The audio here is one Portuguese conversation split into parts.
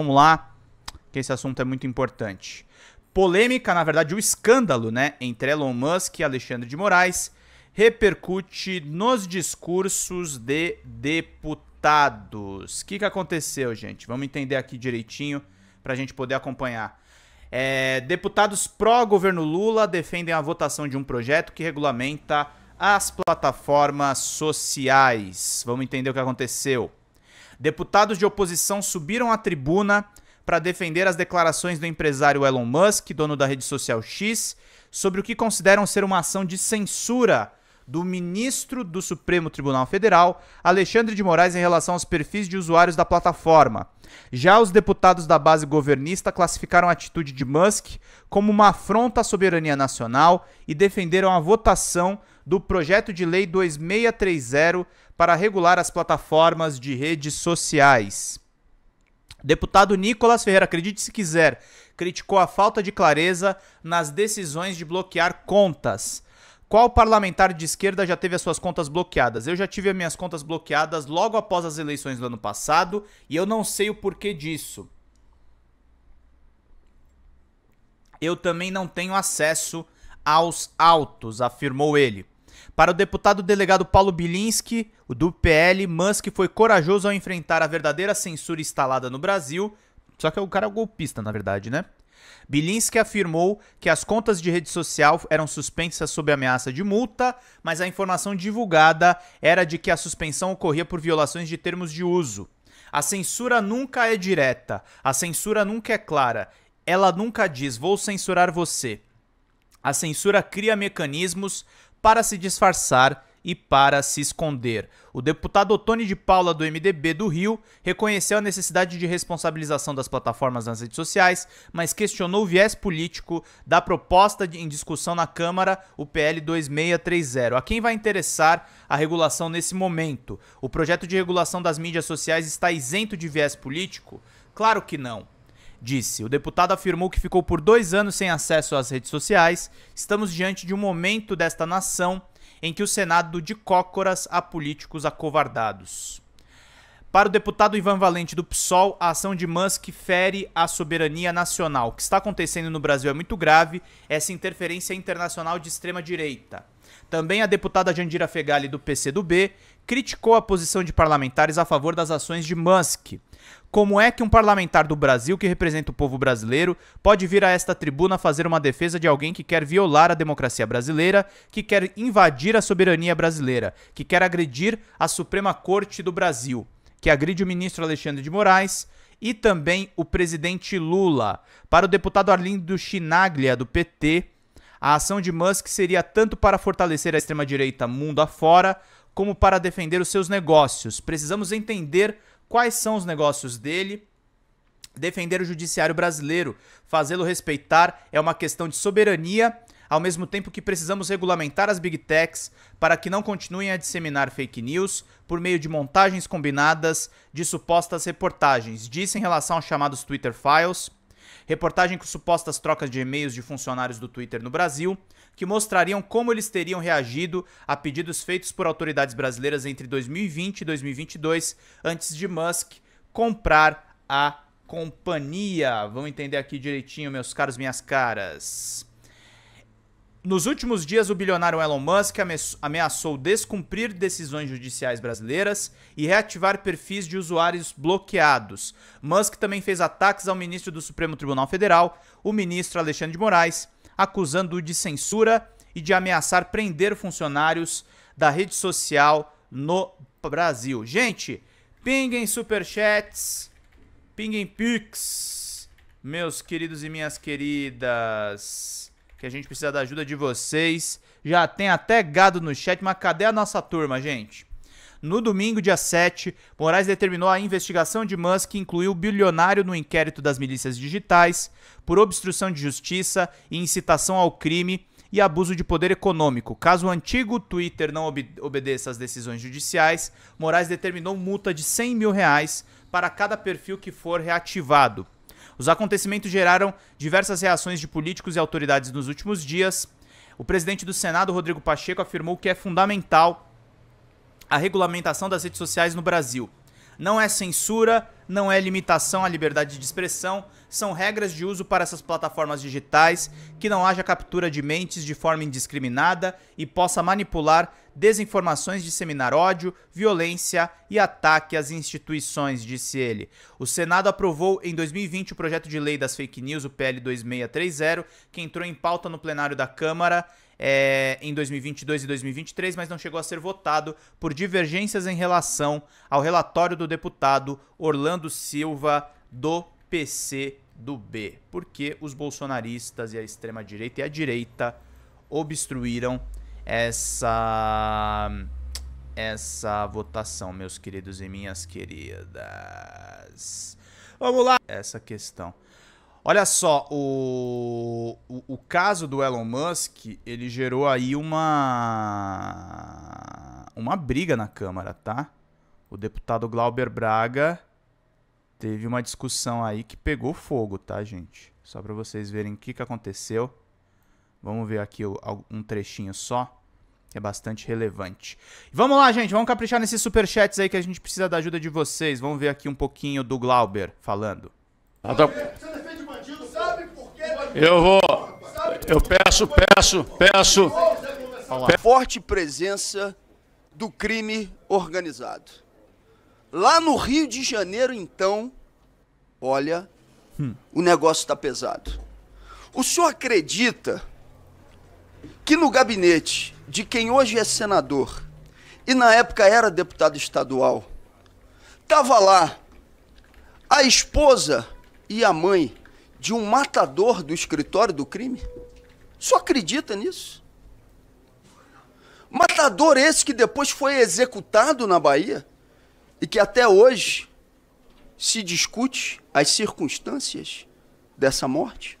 Vamos lá, que esse assunto é muito importante. Polêmica, na verdade, o um escândalo, né, entre Elon Musk e Alexandre de Moraes repercute nos discursos de deputados. O que, que aconteceu, gente? Vamos entender aqui direitinho para a gente poder acompanhar. É, deputados pró-governo Lula defendem a votação de um projeto que regulamenta as plataformas sociais. Vamos entender o que aconteceu. Deputados de oposição subiram à tribuna para defender as declarações do empresário Elon Musk, dono da rede social X, sobre o que consideram ser uma ação de censura do ministro do Supremo Tribunal Federal, Alexandre de Moraes, em relação aos perfis de usuários da plataforma. Já os deputados da base governista classificaram a atitude de Musk como uma afronta à soberania nacional e defenderam a votação do projeto de lei 2630 para regular as plataformas de redes sociais. Deputado Nicolas Ferreira, acredite se quiser, criticou a falta de clareza nas decisões de bloquear contas. Qual parlamentar de esquerda já teve as suas contas bloqueadas? Eu já tive as minhas contas bloqueadas logo após as eleições do ano passado e eu não sei o porquê disso. Eu também não tenho acesso aos autos, afirmou ele. Para o deputado delegado Paulo Bilinski, o do PL, Musk foi corajoso ao enfrentar a verdadeira censura instalada no Brasil. Só que o cara é um golpista, na verdade, né? Bilinski afirmou que as contas de rede social eram suspensas sob ameaça de multa, mas a informação divulgada era de que a suspensão ocorria por violações de termos de uso. A censura nunca é direta, a censura nunca é clara, ela nunca diz vou censurar você. A censura cria mecanismos para se disfarçar e para se esconder. O deputado Otone de Paula, do MDB do Rio, reconheceu a necessidade de responsabilização das plataformas nas redes sociais, mas questionou o viés político da proposta de, em discussão na Câmara, o PL 2630. A quem vai interessar a regulação nesse momento? O projeto de regulação das mídias sociais está isento de viés político? Claro que não disse. O deputado afirmou que ficou por dois anos sem acesso às redes sociais. Estamos diante de um momento desta nação em que o Senado de cócoras a políticos acovardados. Para o deputado Ivan Valente do PSOL, a ação de Musk fere a soberania nacional. O que está acontecendo no Brasil é muito grave, essa interferência é internacional de extrema direita. Também a deputada Jandira Fegali do PCdoB criticou a posição de parlamentares a favor das ações de Musk. Como é que um parlamentar do Brasil que representa o povo brasileiro pode vir a esta tribuna fazer uma defesa de alguém que quer violar a democracia brasileira, que quer invadir a soberania brasileira, que quer agredir a Suprema Corte do Brasil? que agride o ministro Alexandre de Moraes e também o presidente Lula. Para o deputado Arlindo Chinaglia, do PT, a ação de Musk seria tanto para fortalecer a extrema-direita mundo afora, como para defender os seus negócios. Precisamos entender quais são os negócios dele. Defender o judiciário brasileiro, fazê-lo respeitar, é uma questão de soberania ao mesmo tempo que precisamos regulamentar as big techs para que não continuem a disseminar fake news por meio de montagens combinadas de supostas reportagens, disse em relação aos chamados Twitter Files, reportagem com supostas trocas de e-mails de funcionários do Twitter no Brasil, que mostrariam como eles teriam reagido a pedidos feitos por autoridades brasileiras entre 2020 e 2022, antes de Musk comprar a companhia. Vamos entender aqui direitinho, meus caros, minhas caras. Nos últimos dias, o bilionário Elon Musk ameaçou descumprir decisões judiciais brasileiras e reativar perfis de usuários bloqueados. Musk também fez ataques ao ministro do Supremo Tribunal Federal, o ministro Alexandre de Moraes, acusando-o de censura e de ameaçar prender funcionários da rede social no Brasil. Gente, pinguem superchats, pinguem Pics, meus queridos e minhas queridas que a gente precisa da ajuda de vocês. Já tem até gado no chat, mas cadê a nossa turma, gente? No domingo, dia 7, Moraes determinou a investigação de Musk, que incluiu o bilionário no inquérito das milícias digitais, por obstrução de justiça e incitação ao crime e abuso de poder econômico. Caso o antigo Twitter não ob obedeça às decisões judiciais, Moraes determinou multa de 100 mil reais para cada perfil que for reativado. Os acontecimentos geraram diversas reações de políticos e autoridades nos últimos dias. O presidente do Senado, Rodrigo Pacheco, afirmou que é fundamental a regulamentação das redes sociais no Brasil. Não é censura, não é limitação à liberdade de expressão, são regras de uso para essas plataformas digitais, que não haja captura de mentes de forma indiscriminada e possa manipular desinformações, disseminar ódio, violência e ataque às instituições, disse ele. O Senado aprovou em 2020 o projeto de lei das fake news, o PL 2630, que entrou em pauta no plenário da Câmara é, em 2022 e 2023, mas não chegou a ser votado por divergências em relação ao relatório do deputado Orlando Silva do PC do B, porque os bolsonaristas e a extrema direita e a direita obstruíram essa essa votação, meus queridos e minhas queridas. Vamos lá. Essa questão. Olha só, o, o, o, caso do Elon Musk, ele gerou aí uma uma briga na Câmara, tá? O deputado Glauber Braga teve uma discussão aí que pegou fogo, tá, gente? Só para vocês verem o que, que aconteceu. Vamos ver aqui um trechinho só, que é bastante relevante. Vamos lá, gente, vamos caprichar nesses superchats aí que a gente precisa da ajuda de vocês. Vamos ver aqui um pouquinho do Glauber falando. Então... Eu vou. Eu peço, peço, peço. Forte presença do crime organizado. Lá no Rio de Janeiro, então, olha, hum. o negócio está pesado. O senhor acredita que no gabinete de quem hoje é senador e na época era deputado estadual, estava lá a esposa e a mãe de um matador do escritório do crime? Só acredita nisso? Matador esse que depois foi executado na Bahia e que até hoje se discute as circunstâncias dessa morte,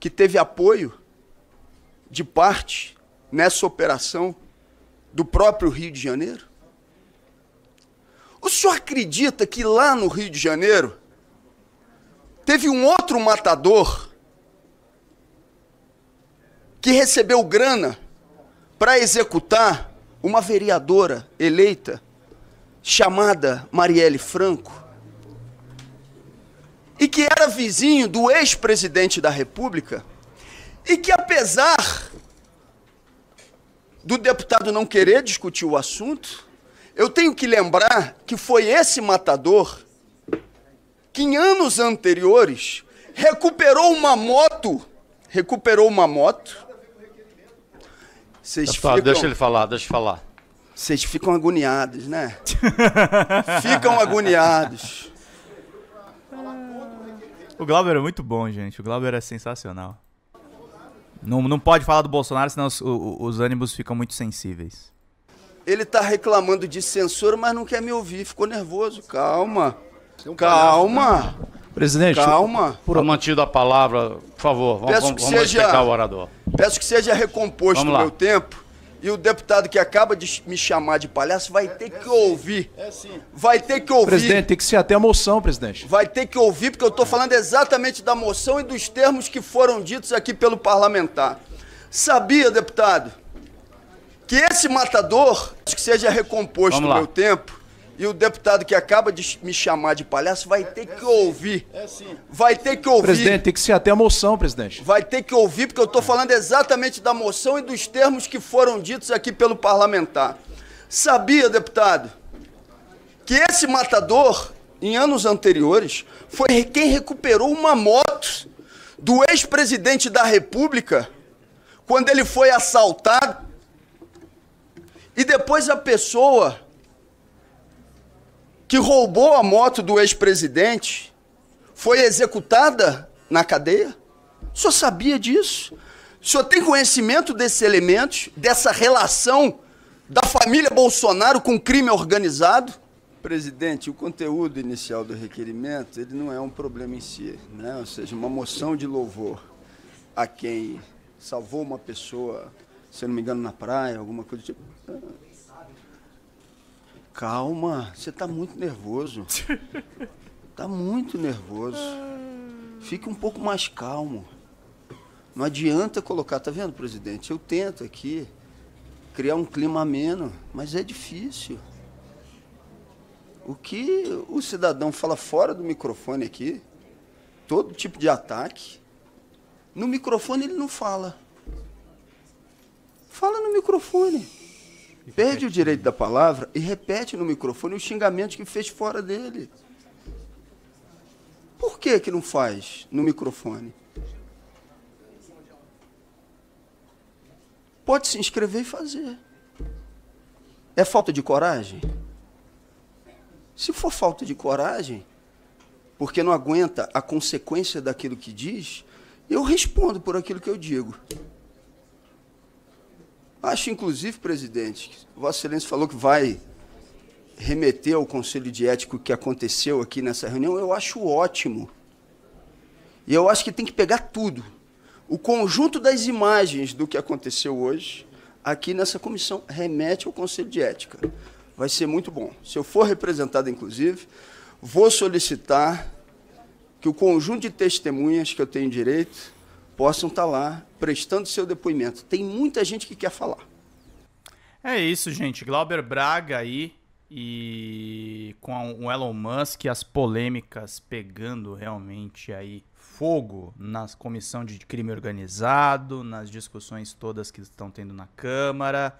que teve apoio de parte nessa operação do próprio Rio de Janeiro? O senhor acredita que lá no Rio de Janeiro Teve um outro matador que recebeu grana para executar uma vereadora eleita chamada Marielle Franco e que era vizinho do ex-presidente da República e que apesar do deputado não querer discutir o assunto, eu tenho que lembrar que foi esse matador que em anos anteriores recuperou uma moto, recuperou uma moto. Vocês ficam... deixa ele falar, deixa eu falar. Vocês ficam agoniados, né? ficam agoniados. O Glauber é muito bom, gente. O Glauber é sensacional. Não, não pode falar do Bolsonaro, senão os, os, ânimos ficam muito sensíveis. Ele tá reclamando de censura, mas não quer me ouvir. Ficou nervoso. Calma. Um Calma! Presidente, calma. Por... mantido a palavra, por favor, vamos, peço que vamos seja, respeitar o orador. Peço que seja recomposto o meu tempo e o deputado que acaba de me chamar de palhaço vai é, ter que ouvir. É sim. Vai ter que ouvir. Presidente, tem que ser até a moção, presidente. Vai ter que ouvir, porque eu estou falando exatamente da moção e dos termos que foram ditos aqui pelo parlamentar. Sabia, deputado, que esse matador, que seja recomposto o meu tempo e o deputado que acaba de me chamar de palhaço vai ter que ouvir. Vai ter que ouvir. Presidente, tem que ser até a moção, presidente. Vai ter que ouvir, porque eu estou falando exatamente da moção e dos termos que foram ditos aqui pelo parlamentar. Sabia, deputado, que esse matador, em anos anteriores, foi quem recuperou uma moto do ex-presidente da República quando ele foi assaltado. E depois a pessoa que roubou a moto do ex-presidente foi executada na cadeia? O senhor sabia disso? O senhor tem conhecimento desses elementos, dessa relação da família Bolsonaro com crime organizado? Presidente, o conteúdo inicial do requerimento, ele não é um problema em si, né? Ou seja, uma moção de louvor a quem salvou uma pessoa, se não me engano, na praia, alguma coisa do tipo. Calma, você está muito nervoso. Está muito nervoso. Fique um pouco mais calmo. Não adianta colocar, tá vendo, presidente? Eu tento aqui criar um clima ameno, mas é difícil. O que o cidadão fala fora do microfone aqui, todo tipo de ataque, no microfone ele não fala. Fala no microfone perde o né? direito da palavra e repete no microfone o xingamento que fez fora dele. Por que, que não faz no microfone? Pode se inscrever e fazer. É falta de coragem? Se for falta de coragem, porque não aguenta a consequência daquilo que diz, eu respondo por aquilo que eu digo. Acho, inclusive, presidente, que Vossa Excelência falou que vai remeter ao Conselho de Ético que aconteceu aqui nessa reunião. Eu acho ótimo. E eu acho que tem que pegar tudo. O conjunto das imagens do que aconteceu hoje, aqui nessa comissão, remete ao Conselho de Ética. Vai ser muito bom. Se eu for representado, inclusive, vou solicitar que o conjunto de testemunhas que eu tenho direito possam estar tá lá prestando seu depoimento. Tem muita gente que quer falar. É isso, gente. Glauber Braga aí e com o Elon Musk as polêmicas pegando realmente aí fogo na comissão de crime organizado, nas discussões todas que estão tendo na Câmara.